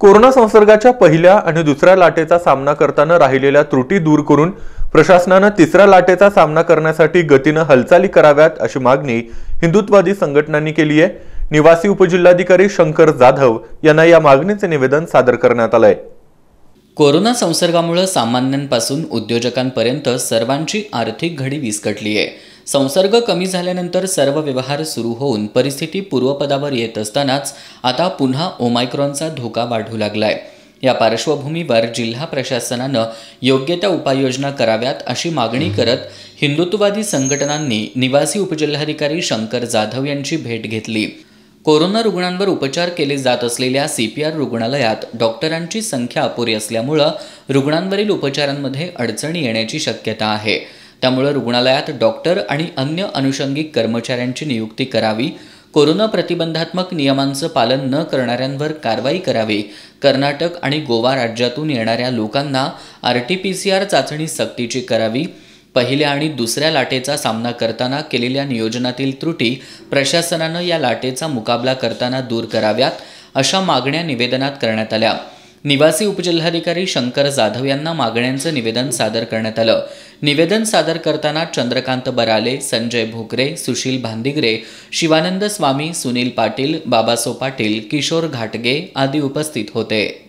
corona संसर्गाच्या पहिल्या आणि दुसऱ्या लाटेचा सामना करताना राहिलेल्या त्रुटी दूर करून प्रशासनानं तिसऱ्या लाटेचा सामना करण्यासाठी गतीनं हालचाली कराव्यात अशी मागणी हिंदुत्ववादी संघटनांनी केली आहे निवासी उपजिल्हाधिकारी शंकर जाधव यांना या मागणीचे निवेदन सादर करण्यात आलंय कोरोना संसर्गामुळे सामान्यांपासून उद्योजकांपर्यंत सर्वांची आर्थिक घडी विस्कटली आहे संसर्ग कमी झाल्यानंतर सर्व व्यवहार सुरू होऊन परिस्थिती पूर्वपदावर येत असतानाच आता पुन्हा ओमायक्रॉनचा धोका वाढू लागलाय या पार्श्वभूमीवर जिल्हा प्रशासनानं योग्य त्या उपाययोजना कराव्यात अशी मागणी करत हिंदुत्ववादी संघटनांनी निवासी उपजिल्हाधिकारी शंकर जाधव यांची भेट घेतली कोरोना रुग्णांवर उपचार केले जात असलेल्या सी पी आर रुग्णालयात डॉक्टरांची संख्या अपुरी असल्यामुळं रुग्णांवरील उपचारांमध्ये अडचणी येण्याची शक्यता आहे त्यामुळे रुग्णालयात डॉक्टर आणि अन्य अनुषंगिक कर्मचाऱ्यांची नियुक्ती करावी कोरोना प्रतिबंधात्मक नियमांचं पालन न करणाऱ्यांवर कारवाई करावी कर्नाटक आणि गोवा राज्यातून येणाऱ्या लोकांना R T P C R चाचणी सक्तीची करावी पहिल्या आणि दुसऱ्या लाटेचा सामना करताना केलेल्या नियोजनातील त्रुटी प्रशासनानं या लाटेचा मुकाबला करताना दूर कराव्यात अशा मागण्या निवेदनात करण्यात आल्या निवासी उपजिल्हाधिकारी शंकर जाधव यांना मागण्यांचं निवेदन सादर करण्यात आलं निवेदन सादर करताना चंद्रकांत बराले संजय भोकरे सुशील भांदिगरे शिवानंद स्वामी सुनील पाटील बाबासो पाटील किशोर घाटगे आदी उपस्थित होते